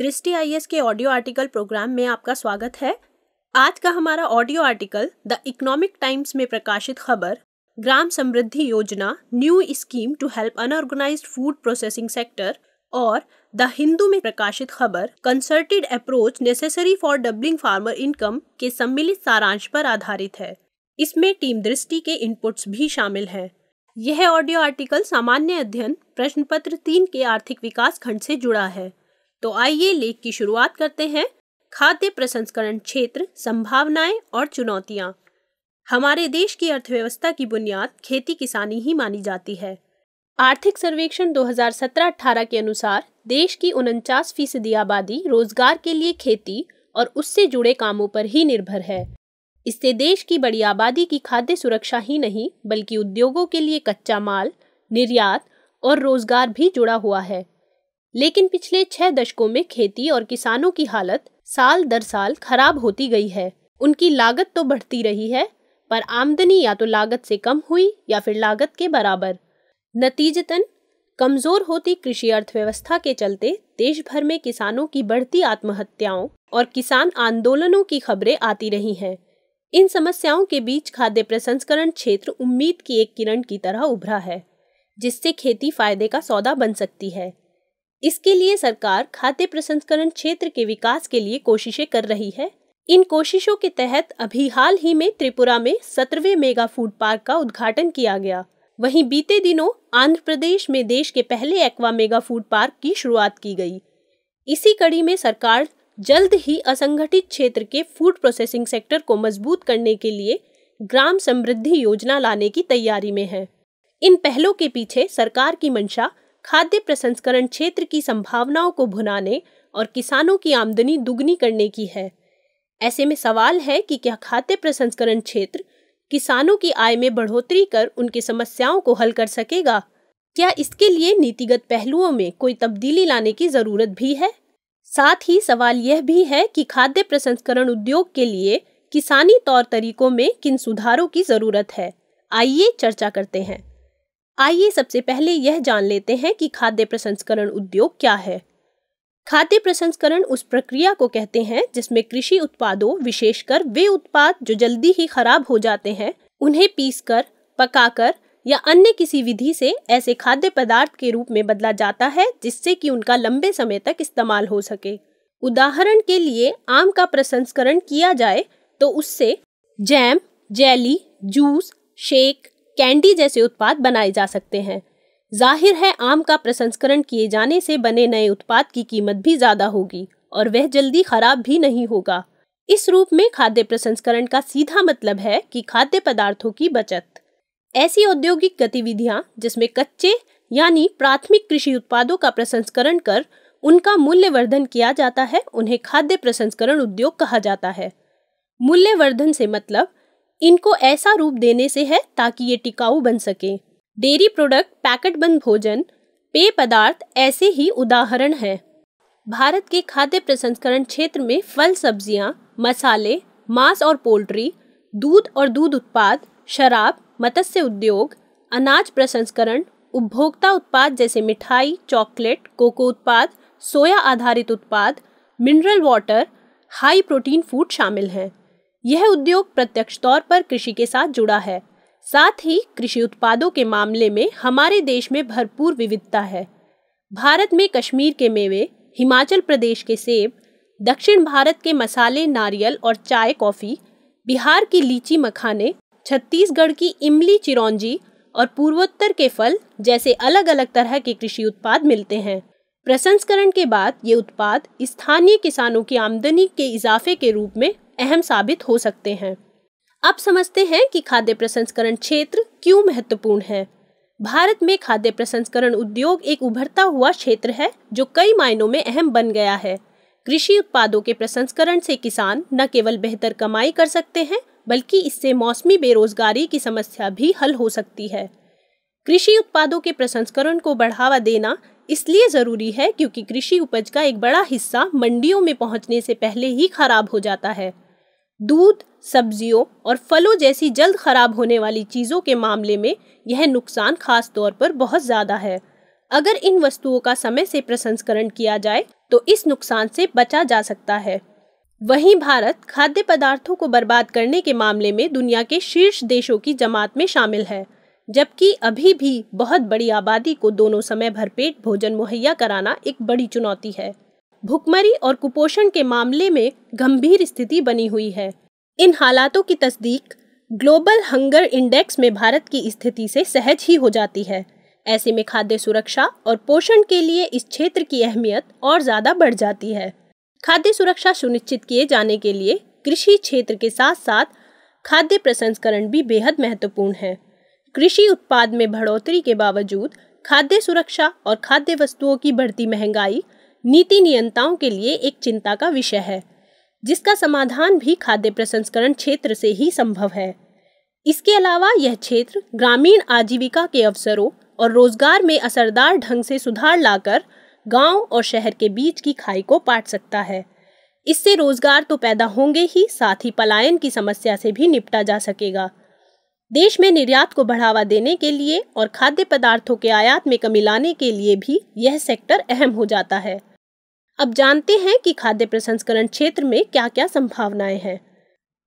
दृष्टि आई के audio article programme में आपका स्वागत है आज का हमारा audio article the Economic Times में प्रकाशित खबर Gram Samriddhi Yojana new scheme to help unorganise food processing sector और द हिंदू में प्रकाशित खबर concerted approach necessary for doubling farmer income के सम्मिलित सारांश पर आधारित है इसमें टीम दृष्टि के इनपुट्स भी शामिल हैं यह ऑडियो आर्टिकल सामान्य अध्ययन प्रश्न पत्र तीन के आर्थिक विकास खंड से जुड़ा है तो आइए लेख की शुरुआत करते हैं खाद्य प्रसंस्करण क्षेत्र संभावनाएं और चुनौतियां हमारे देश की अर्थव्यवस्था की बुनियाद खेती किसानी ही मानी जाती है आर्थिक सर्वेक्षण 2017-18 के अनुसार देश की उनचास फीसदी आबादी रोजगार के लिए खेती और उससे जुड़े कामों पर ही निर्भर है इससे देश की बड़ी आबादी की खाद्य सुरक्षा ही नहीं बल्कि उद्योगों के लिए कच्चा माल निर्यात और रोजगार भी जुड़ा हुआ है लेकिन पिछले छह दशकों में खेती और किसानों की हालत साल दर साल खराब होती गई है उनकी लागत तो बढ़ती रही है पर आमदनी या तो लागत से कम हुई या फिर लागत के बराबर नतीजतन कमजोर होती कृषि अर्थव्यवस्था के चलते देश भर में किसानों की बढ़ती आत्महत्याओं और किसान आंदोलनों की खबरें आती रही हैं इन समस्याओं के बीच खाद्य प्रसंस्करण क्षेत्र उम्मीद की एक किरण की तरह उभरा है जिससे खेती फायदे का सौदा बन सकती है इसके लिए सरकार खाद्य प्रसंस्करण क्षेत्र के विकास के लिए कोशिशें कर रही है इन कोशिशों के तहत अभी हाल ही में त्रिपुरा में सत्रहवें मेगा फूड पार्क का उद्घाटन किया गया वहीं बीते दिनों आंध्र प्रदेश में देश के पहले एक्वा मेगा फूड पार्क की शुरुआत की गई इसी कड़ी में सरकार जल्द ही असंगठित क्षेत्र के फूड प्रोसेसिंग सेक्टर को मजबूत करने के लिए ग्राम समृद्धि योजना लाने की तैयारी में है इन पहलों के पीछे सरकार की मंशा खाद्य प्रसंस्करण क्षेत्र की संभावनाओं को भुनाने और किसानों की आमदनी दुगनी करने की है ऐसे में सवाल है कि क्या खाद्य प्रसंस्करण क्षेत्र किसानों की आय में बढ़ोतरी कर उनकी समस्याओं को हल कर सकेगा क्या इसके लिए नीतिगत पहलुओं में कोई तब्दीली लाने की जरूरत भी है साथ ही सवाल यह भी है कि खाद्य प्रसंस्करण उद्योग के लिए किसानी तौर तरीकों में किन सुधारों की जरूरत है आइए चर्चा करते हैं आइए सबसे पहले यह जान लेते हैं कि खाद्य प्रसंस्करण उद्योग क्या है खाद्य प्रसंस्करण उस प्रक्रिया को कहते हैं जिसमें कृषि उत्पादों विशेषकर वे उत्पाद जो जल्दी ही खराब हो जाते हैं उन्हें पीसकर पकाकर या अन्य किसी विधि से ऐसे खाद्य पदार्थ के रूप में बदला जाता है जिससे कि उनका लंबे समय तक इस्तेमाल हो सके उदाहरण के लिए आम का प्रसंस्करण किया जाए तो उससे jam jelly juice shake candy जैसे उत्पाद बनाए जा सकते हैं जाहिर है आम का प्रसंस्करण किए जाने से बने नए उत्पाद की कीमत भी ज़्यादा होगी और वह जल्दी खराब भी नहीं होगा इस रूप में खाद्य प्रसंस्करण का सीधा मतलब है कि खाद्य पदार्थों की बचत ऐसी औद्योगिक गतिविधियां जिसमें कच्चे यानी प्राथमिक कृषि उत्पादों का प्रसंस्करण कर उनका मूल्यवर्धन किया जाता है उन्हें खाद्य प्रसंस्करण उद्योग कहा जाता है मूल्यवर्धन से मतलब इनको ऐसा रूप देने से है ताकि ये टिकाऊ बन सके डेयरी प्रोडक्ट पैकेट बंद भोजन पेय पदार्थ ऐसे ही उदाहरण है भारत के खाद्य प्रसंस्करण क्षेत्र में फल सब्जियां, मसाले मांस और पोल्ट्री दूध और दूध उत्पाद शराब मत्स्य उद्योग अनाज प्रसंस्करण उपभोक्ता उत्पाद जैसे मिठाई चॉकलेट कोको उत्पाद सोया आधारित उत्पाद mineral water high protein food शामिल हैं यह उद्योग प्रत्यक्ष तौर पर कृषि के साथ जुड़ा है साथ ही कृषि उत्पादों के मामले में हमारे देश में भरपूर विविधता है भारत में कश्मीर के मेवे हिमाचल प्रदेश के सेब दक्षिण भारत के मसाले नारियल और चाय कॉफ़ी बिहार की लीची मखाने छत्तीसगढ़ की इमली चिरौंजी और पूर्वोत्तर के फल जैसे अलग अलग तरह के कृषि उत्पाद मिलते हैं प्रसंस्करण के बाद ये उत्पाद स्थानीय किसानों की आमदनी के इजाफे के रूप में अहम साबित हो सकते हैं अब समझते हैं कि खाद्य प्रसंस्करण क्षेत्र क्यों महत्वपूर्ण है भारत में खाद्य प्रसंस्करण उद्योग एक उभरता हुआ क्षेत्र है जो कई मायनों में अहम बन गया है कृषि उत्पादों के प्रसंस्करण से किसान न केवल बेहतर कमाई कर सकते हैं बल्कि इससे मौसमी बेरोजगारी की समस्या भी हल हो सकती है कृषि उत्पादों के प्रसंस्करण को बढ़ावा देना इसलिए ज़रूरी है क्योंकि कृषि उपज का एक बड़ा हिस्सा मंडियों में पहुंचने से पहले ही खराब हो जाता है दूध सब्जियों और फलों जैसी जल्द खराब होने वाली चीज़ों के मामले में यह नुकसान खास तौर पर बहुत ज़्यादा है अगर इन वस्तुओं का समय से प्रसंस्करण किया जाए तो इस नुकसान से बचा जा सकता है वहीं भारत खाद्य पदार्थों को बर्बाद करने के मामले में दुनिया के शीर्ष देशों की जमात में शामिल है जबकि अभी भी बहुत बड़ी आबादी को दोनों समय भरपेट भोजन मुहैया कराना एक बड़ी चुनौती है भुखमरी और कुपोषण के मामले में गंभीर स्थिति बनी हुई है इन हालातों की तस्दीक ग्लोबल हंगर इंडेक्स में भारत की स्थिति से सहज ही हो जाती है ऐसे में खाद्य सुरक्षा और पोषण के लिए इस क्षेत्र की अहमियत और ज़्यादा बढ़ जाती है खाद्य सुरक्षा सुनिश्चित किए जाने के लिए कृषि क्षेत्र के साथ साथ खाद्य प्रसंस्करण भी बेहद महत्वपूर्ण है कृषि उत्पाद में बढ़ोतरी के बावजूद खाद्य सुरक्षा और खाद्य वस्तुओं की बढ़ती महंगाई नीति नियंताओं के लिए एक चिंता का विषय है जिसका समाधान भी खाद्य प्रसंस्करण क्षेत्र से ही संभव है इसके अलावा यह क्षेत्र ग्रामीण आजीविका के अवसरों और रोजगार में असरदार ढंग से सुधार लाकर गांव और शहर के बीच की खाई को पाट सकता है इससे रोजगार तो पैदा होंगे ही साथ ही पलायन की समस्या से भी निपटा जा सकेगा देश में निर्यात को बढ़ावा देने के लिए और खाद्य पदार्थों के आयात में कमी लाने के लिए भी यह सेक्टर अहम हो जाता है अब जानते हैं कि खाद्य प्रसंस्करण क्षेत्र में क्या क्या संभावनाएं हैं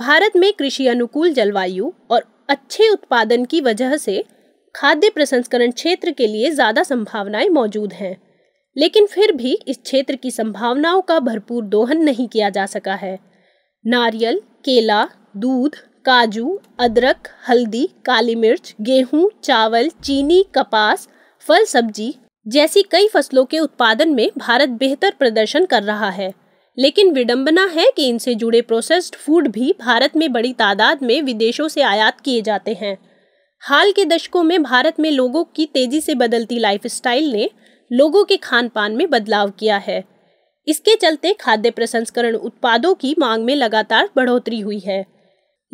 भारत में कृषि अनुकूल जलवायु और अच्छे उत्पादन की वजह से खाद्य प्रसंस्करण क्षेत्र के लिए ज़्यादा संभावनाएं मौजूद हैं लेकिन फिर भी इस क्षेत्र की संभावनाओं का भरपूर दोहन नहीं किया जा सका है नारियल केला दूध काजू अदरक हल्दी काली मिर्च गेहूं, चावल चीनी कपास फल सब्जी जैसी कई फसलों के उत्पादन में भारत बेहतर प्रदर्शन कर रहा है लेकिन विडंबना है कि इनसे जुड़े प्रोसेस्ड फूड भी भारत में बड़ी तादाद में विदेशों से आयात किए जाते हैं हाल के दशकों में भारत में लोगों की तेजी से बदलती लाइफस्टाइल ने लोगों के खान पान में बदलाव किया है इसके चलते खाद्य प्रसंस्करण उत्पादों की मांग में लगातार बढ़ोतरी हुई है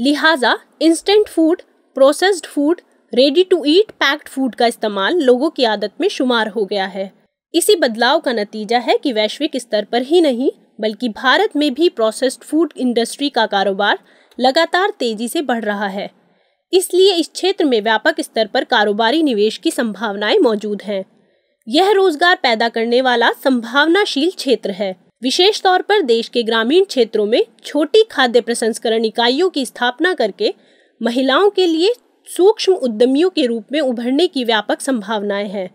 लिहाजा instant food processed food ready to eat packed food का इस्तेमाल लोगों की आदत में शुमार हो गया है इसी बदलाव का नतीजा है कि वैश्विक स्तर पर ही नहीं बल्कि भारत में भी प्रोसेस्ड फूड इंडस्ट्री का कारोबार लगातार तेजी से बढ़ रहा है इसलिए इस क्षेत्र में व्यापक स्तर पर कारोबारी निवेश की संभावनाएं मौजूद हैं यह रोजगार पैदा करने वाला संभावनाशील क्षेत्र है विशेष तौर पर देश के ग्रामीण क्षेत्रों में छोटी खाद्य प्रसंस्करण इकाइयों की स्थापना करके महिलाओं के लिए सूक्ष्म उद्यमियों के रूप में उभरने की व्यापक संभावनाएं हैं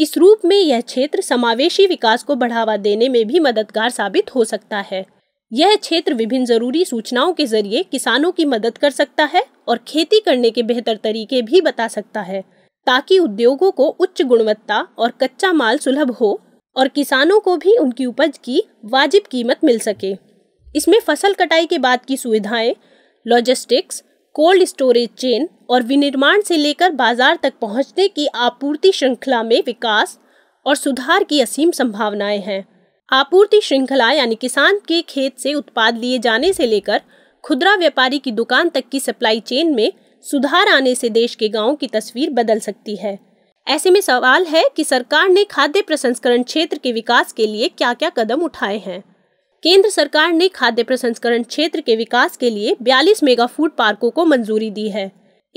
इस रूप में यह क्षेत्र समावेशी विकास को बढ़ावा देने में भी मददगार साबित हो सकता है यह क्षेत्र विभिन्न जरूरी सूचनाओं के जरिए किसानों की मदद कर सकता है और खेती करने के बेहतर तरीके भी बता सकता है ताकि उद्योगों को उच्च गुणवत्ता और कच्चा माल सुलभ हो और किसानों को भी उनकी उपज की वाजिब कीमत मिल सके इसमें फसल कटाई के बाद की सुविधाएं लॉजिस्टिक्स कोल्ड स्टोरेज चेन और विनिर्माण से लेकर बाजार तक पहुंचने की आपूर्ति श्रृंखला में विकास और सुधार की असीम संभावनाएं हैं आपूर्ति श्रृंखला यानी किसान के खेत से उत्पाद लिए जाने से लेकर खुदरा व्यापारी की दुकान तक की सप्लाई चेन में सुधार आने से देश के गाँव की तस्वीर बदल सकती है ऐसे में सवाल है कि सरकार ने खाद्य प्रसंस्करण क्षेत्र के विकास के लिए क्या क्या कदम उठाए हैं केंद्र सरकार ने खाद्य प्रसंस्करण क्षेत्र के विकास के लिए 42 मेगा फूड पार्कों को मंजूरी दी है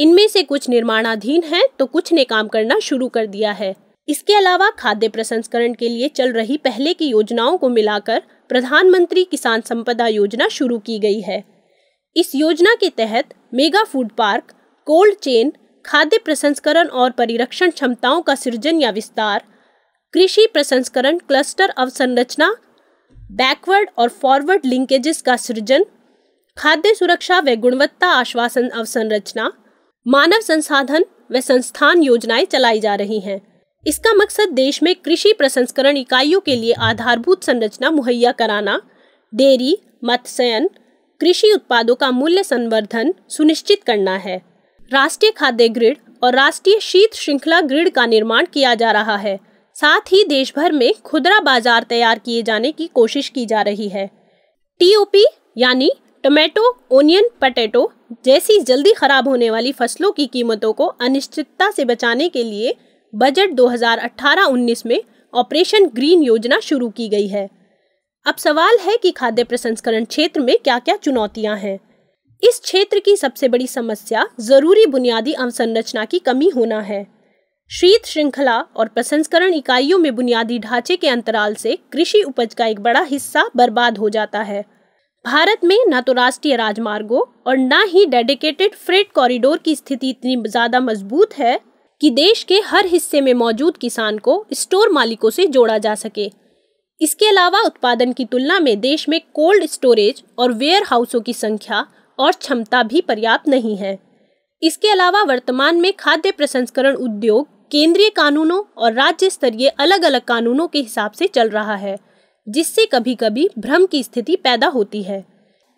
इनमें से कुछ निर्माणाधीन है तो कुछ ने काम करना शुरू कर दिया है इसके अलावा खाद्य प्रसंस्करण के लिए चल रही पहले की योजनाओं को मिलाकर प्रधानमंत्री किसान संपदा योजना शुरू की गई है इस योजना के तहत mega food park cold chain खाद्य प्रसंस्करण और परिरक्षण क्षमताओं का सृजन या विस्तार कृषि प्रसंस्करण क्लस्टर अवसंरचना बैकवर्ड और फॉरवर्ड लिंकेजेस का सृजन खाद्य सुरक्षा व गुणवत्ता आश्वासन अवसंरचना मानव संसाधन व संस्थान योजनाएं चलाई जा रही हैं इसका मकसद देश में कृषि प्रसंस्करण इकाइयों के लिए आधारभूत संरचना मुहैया कराना डेयरी मत्स्यन कृषि उत्पादों का मूल्य संवर्धन सुनिश्चित करना है राष्ट्रीय खाद्य ग्रिड और राष्ट्रीय शीत श्रृंखला ग्रिड का निर्माण किया जा रहा है साथ ही देश भर में खुदरा बाजार तैयार किए जाने की कोशिश की जा रही है टीओपी यानी टोमेटो ओनियन पटेटो जैसी जल्दी खराब होने वाली फसलों की कीमतों को अनिश्चितता से बचाने के लिए बजट 2018-19 में ऑपरेशन ग्रीन योजना शुरू की गई है अब सवाल है कि खाद्य प्रसंस्करण क्षेत्र में क्या क्या चुनौतियां हैं इस क्षेत्र की सबसे बड़ी समस्या ज़रूरी बुनियादी अवसंरचना की कमी होना है शीत श्रृंखला और प्रसंस्करण इकाइयों में बुनियादी ढांचे के अंतराल से कृषि उपज का एक बड़ा हिस्सा बर्बाद हो जाता है भारत में न तो राष्ट्रीय राजमार्गों और न ही डेडिकेटेड फ्रेट कॉरिडोर की स्थिति इतनी ज़्यादा मजबूत है कि देश के हर हिस्से में मौजूद किसान को स्टोर मालिकों से जोड़ा जा सके इसके अलावा उत्पादन की तुलना में देश में कोल्ड स्टोरेज और वेयर हाउसों की संख्या और क्षमता भी पर्याप्त नहीं है इसके अलावा वर्तमान में खाद्य प्रसंस्करण उद्योग केंद्रीय कानूनों और राज्य स्तरीय अलग अलग कानूनों के हिसाब से चल रहा है जिससे कभी कभी भ्रम की स्थिति पैदा होती है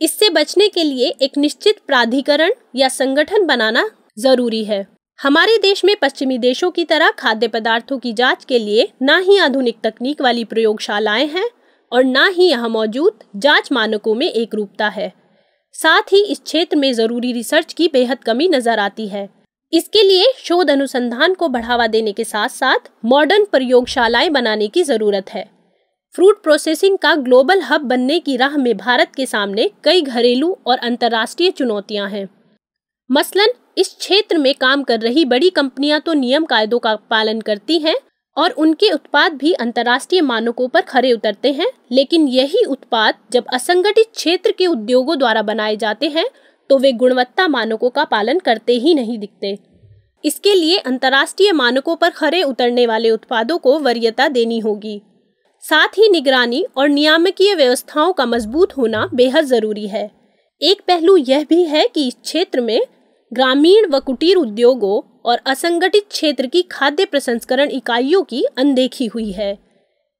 इससे बचने के लिए एक निश्चित प्राधिकरण या संगठन बनाना जरूरी है हमारे देश में पश्चिमी देशों की तरह खाद्य पदार्थों की जांच के लिए ना ही आधुनिक तकनीक वाली प्रयोगशालाएं हैं और ना ही यहाँ मौजूद जांच मानकों में एक रूपता है साथ ही इस क्षेत्र में ज़रूरी रिसर्च की बेहद कमी नज़र आती है इसके लिए शोध अनुसंधान को बढ़ावा देने के साथ साथ मॉडर्न प्रयोगशालाएं बनाने की जरूरत है फ्रूट प्रोसेसिंग का ग्लोबल हब बनने की राह में भारत के सामने कई घरेलू और अंतर्राष्ट्रीय चुनौतियां हैं मसलन इस क्षेत्र में काम कर रही बड़ी कंपनियां तो नियम कायदों का पालन करती हैं और उनके उत्पाद भी अंतर्राष्ट्रीय मानकों पर खरे उतरते हैं लेकिन यही उत्पाद जब असंगठित क्षेत्र के उद्योगों द्वारा बनाए जाते हैं तो वे गुणवत्ता मानकों का पालन करते ही नहीं दिखते इसके लिए अंतर्राष्ट्रीय मानकों पर खरे उतरने वाले उत्पादों को वरीयता देनी होगी साथ ही निगरानी और नियामकीय व्यवस्थाओं का मजबूत होना बेहद ज़रूरी है एक पहलू यह भी है कि इस क्षेत्र में ग्रामीण व कुटीर उद्योगों और असंगठित क्षेत्र की खाद्य प्रसंस्करण इकाइयों की अनदेखी हुई है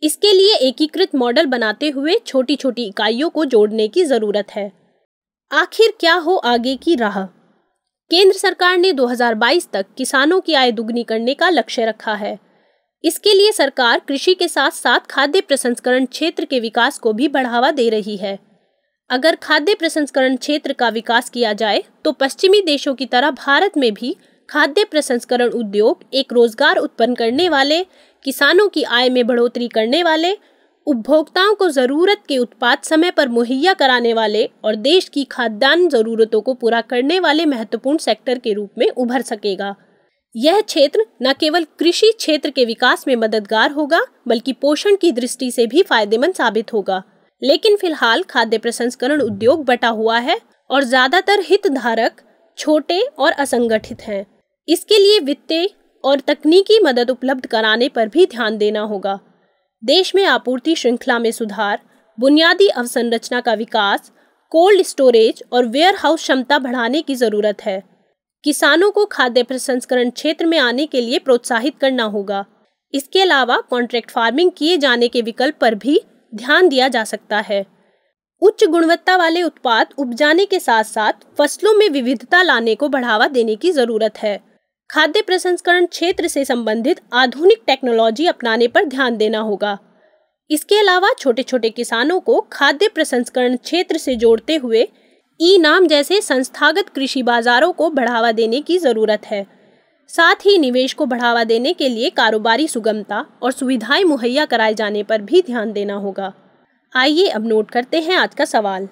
इसके लिए एकीकृत मॉडल बनाते हुए छोटी छोटी इकाइयों को जोड़ने की ज़रूरत है आखिर क्या हो आगे की राह केंद्र सरकार ने 2022 तक किसानों की आय दुगनी करने का लक्ष्य रखा है इसके लिए सरकार कृषि के साथ साथ खाद्य प्रसंस्करण क्षेत्र के विकास को भी बढ़ावा दे रही है अगर खाद्य प्रसंस्करण क्षेत्र का विकास किया जाए तो पश्चिमी देशों की तरह भारत में भी खाद्य प्रसंस्करण उद्योग एक रोजगार उत्पन्न करने वाले किसानों की आय में बढ़ोतरी करने वाले उपभोक्ताओं को ज़रूरत के उत्पाद समय पर मुहैया कराने वाले और देश की खाद्यान्न ज़रूरतों को पूरा करने वाले महत्वपूर्ण सेक्टर के रूप में उभर सकेगा यह क्षेत्र न केवल कृषि क्षेत्र के विकास में मददगार होगा बल्कि पोषण की दृष्टि से भी फायदेमंद साबित होगा लेकिन फिलहाल खाद्य प्रसंस्करण उद्योग बटा हुआ है और ज्यादातर हितधारक छोटे और असंगठित हैं इसके लिए वित्तीय और तकनीकी मदद उपलब्ध कराने पर भी ध्यान देना होगा देश में आपूर्ति श्रृंखला में सुधार बुनियादी अवसंरचना का विकास कोल्ड स्टोरेज और वेयर हाउस क्षमता बढ़ाने की ज़रूरत है किसानों को खाद्य प्रसंस्करण क्षेत्र में आने के लिए प्रोत्साहित करना होगा इसके अलावा कॉन्ट्रैक्ट फार्मिंग किए जाने के विकल्प पर भी ध्यान दिया जा सकता है उच्च गुणवत्ता वाले उत्पाद उपजाने के साथ साथ फसलों में विविधता लाने को बढ़ावा देने की ज़रूरत है खाद्य प्रसंस्करण क्षेत्र से संबंधित आधुनिक टेक्नोलॉजी अपनाने पर ध्यान देना होगा इसके अलावा छोटे छोटे किसानों को खाद्य प्रसंस्करण क्षेत्र से जोड़ते हुए ई नाम जैसे संस्थागत कृषि बाजारों को बढ़ावा देने की ज़रूरत है साथ ही निवेश को बढ़ावा देने के लिए कारोबारी सुगमता और सुविधाएं मुहैया कराए जाने पर भी ध्यान देना होगा आइए अब नोट करते हैं आज का सवाल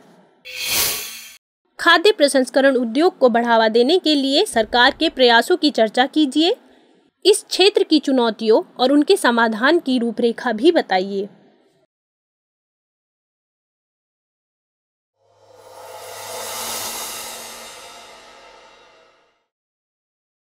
खाद्य प्रसंस्करण उद्योग को बढ़ावा देने के लिए सरकार के प्रयासों की चर्चा कीजिए इस क्षेत्र की चुनौतियों और उनके समाधान की रूपरेखा भी बताइए